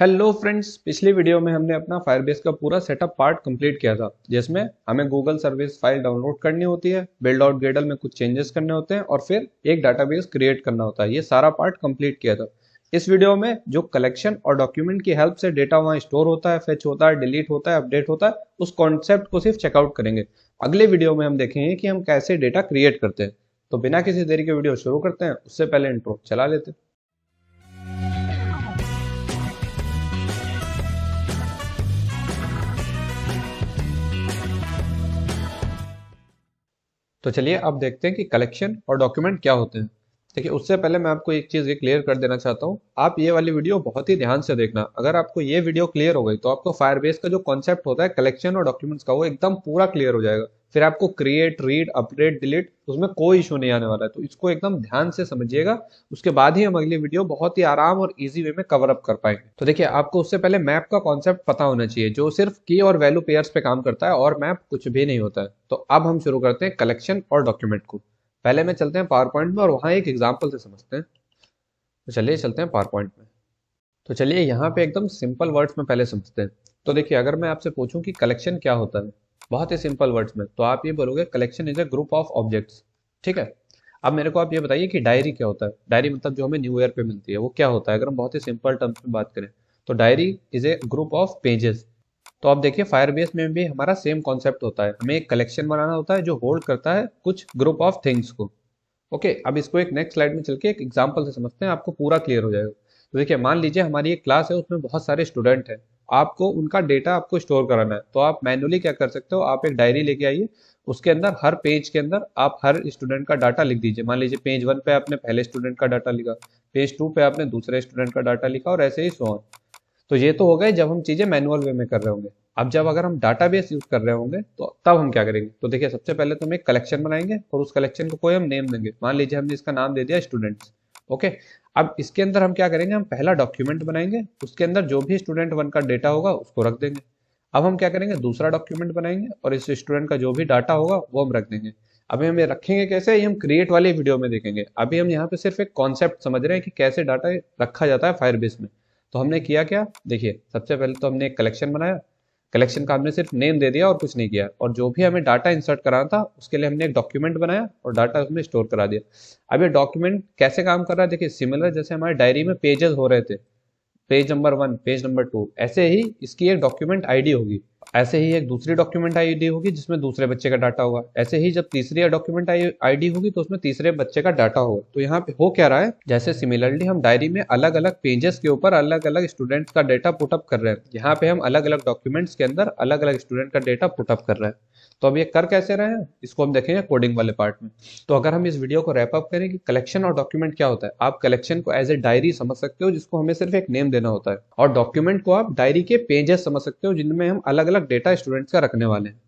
hello friends पिछली video में हमने अपना फायरबेस का पूरा सेटअप पार्ट कंप्लीट किया था जिसमें हमें गूगल सर्विस फाइल डाउनलोड करनी होती है बिल्ड आउट गेडल में कुछ चेंजेस करने होते हैं और फिर एक डाटाबेस क्रिएट करना होता है ये सारा पार्ट कंप्लीट किया था इस वीडियो में जो कलेक्शन और डॉक्यूमेंट की हेल्प से डेटा वहाँ स्टोर होता है फेच होता है डिलीट होता है अपडेट होता है उस कॉन्सेप्ट को सिर्फ चेकआउट करेंगे अगले वीडियो में हम देखेंगे कि हम कैसे डेटा क्रिएट करते हैं तो बिना किसी देरी के वीडियो शुरू करते हैं उससे पहले इंट्रो चला लेते हैं तो चलिए अब देखते हैं कि कलेक्शन और डॉक्यूमेंट क्या होते हैं देखिए उससे पहले मैं आपको एक चीज़ ये क्लियर कर देना चाहता हूँ आप ये वाली वीडियो बहुत ही ध्यान से देखना अगर आपको ये वीडियो क्लियर हो गई तो आपको फायरबेस का जो कॉन्सेप्ट होता है कलेक्शन और डॉक्यूमेंट्स का वो एकदम पूरा क्लियर हो जाएगा फिर आपको क्रिएट रीड अपडेट डिलीट उसमें कोई इशू नहीं आने वाला है तो इसको एकदम ध्यान से समझिएगा उसके बाद ही हम अगली वीडियो बहुत ही आराम और इजी वे में कवर अप कर पाएंगे तो देखिए आपको उससे पहले मैप का कॉन्सेप्ट पता होना चाहिए जो सिर्फ की और वैल्यू पेयर्स पे काम करता है और मैप कुछ भी नहीं होता है तो अब हम शुरू करते हैं कलेक्शन और डॉक्यूमेंट को पहले में चलते हैं पावर पॉइंट में और वहाँ एक एग्जाम्पल से समझते हैं तो चलिए चलते हैं पावर पॉइंट में तो चलिए यहाँ पे एकदम सिंपल वर्ड्स में पहले समझते हैं तो देखिए अगर मैं आपसे पूछूं कि कलेक्शन क्या होता है बहुत ही सिंपल वर्ड्स में तो आप ये बोलोगे collection is a group of objects ठीक है अब मेरे को आप ये बताइए कि डायरी क्या होता है डायरी मतलब जो हमें न्यू ईयर पे मिलती है वो क्या होता है अगर हम बहुत ही सिंपल टर्म्स में बात करें तो diary is a group of pages तो आप देखिए फायर में भी हमारा सेम कॉन्सेप्ट होता है हमें एक कलेक्शन बनाना होता है जो होल्ड करता है कुछ ग्रुप ऑफ थिंग्स को ओके अब इसको एक नेक्स्ट स्लाइड में चल के एक एग्जाम्पल से समझते हैं आपको पूरा क्लियर हो जाएगा तो देखिए मान लीजिए हमारी एक क्लास है उसमें बहुत सारे स्टूडेंट हैं आपको उनका डेटा आपको स्टोर कराना है तो आप मैनुअली क्या कर सकते हो आप एक डायरी लेके आइए उसके अंदर हर पेज के अंदर आप हर स्टूडेंट का डाटा लिख दीजिए मान लीजिए पेज वन पे आपने पहले स्टूडेंट का डाटा लिखा पेज टू पे आपने दूसरे स्टूडेंट का डाटा लिखा और ऐसे ही सोन तो ये तो हो गए जब हम चीजें मैनुअल वे में कर रहे होंगे अब जब अगर हम डाटाबेस यूज कर रहे होंगे तो तब हम क्या करेंगे तो देखिए सबसे पहले तो हम एक कलेक्शन बनाएंगे और उस कलेक्शन को कोई हम नेम देंगे मान लीजिए हमने इसका नाम दे दिया स्टूडेंट्स ओके अब इसके अंदर हम क्या करेंगे हम पहला डॉक्यूमेंट बनाएंगे उसके अंदर जो भी स्टूडेंट वन का डेटा होगा उसको रख देंगे अब हम क्या करेंगे दूसरा डॉक्यूमेंट बनाएंगे और इस स्टूडेंट का जो भी डाटा होगा वो हम रख देंगे अभी हम ये रखेंगे कैसे ये हम क्रिएट वाले वीडियो में देखेंगे अभी हम यहाँ पे सिर्फ एक कॉन्सेप्ट समझ रहे हैं कि कैसे डाटा रखा जाता है फायरबेस में तो हमने किया क्या देखिए सबसे पहले तो हमने एक कलेक्शन बनाया कलेक्शन का हमने सिर्फ नेम दे दिया और कुछ नहीं किया और जो भी हमें डाटा इंसर्ट कराना था उसके लिए हमने एक डॉक्यूमेंट बनाया और डाटा उसमें स्टोर करा दिया अब ये डॉक्यूमेंट कैसे काम कर रहा है देखिए सिमिलर जैसे हमारे डायरी में पेजेस हो रहे थे page number one page number two ऐसे ही इसकी एक डॉक्यूमेंट आईडी होगी ऐसे ही एक दूसरी डॉक्यूमेंट आईडी होगी जिसमें दूसरे बच्चे का डाटा होगा ऐसे ही जब तीसरी डॉक्यूमेंट आईडी होगी तो उसमें तीसरे बच्चे का डाटा होगा तो यहाँ पे हो क्या रहा है जैसे सिमिलरली हम डायरी में अलग अलग पेजेस के ऊपर अलग अलग स्टूडेंट का डेटा पुटअप कर रहे हैं यहाँ पे हम अलग अलग डॉक्यूमेंट्स के अंदर अलग अलग स्टूडेंट का डेटा पुटअप कर रहे हैं तो अब ये कर कैसे रहे हैं इसको हम देखेंगे कोडिंग वाले पार्ट में तो अगर हम इस वीडियो को रैपअप करें कि कलेक्शन और डॉक्यूमेंट क्या होता है आप कलेक्शन को एज ए डायरी समझ सकते हो जिसको हमें सिर्फ एक नेम देना होता है और डॉक्यूमेंट को आप डायरी के पेजेस समझ सकते हो जिनमें हम अलग अलग अलग डेटा स्टूडेंट्स का रखने वाले हैं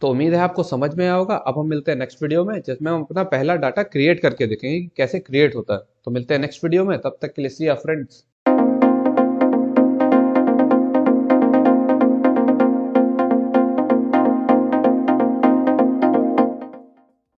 तो उम्मीद है आपको समझ में आया होगा अब हम मिलते हैं नेक्स्ट वीडियो में जिसमें हम अपना पहला डाटा क्रिएट करके देखेंगे कैसे क्रिएट होता है तो मिलते हैं नेक्स्ट वीडियो में तब तक के लिए सी फ्रेंड्स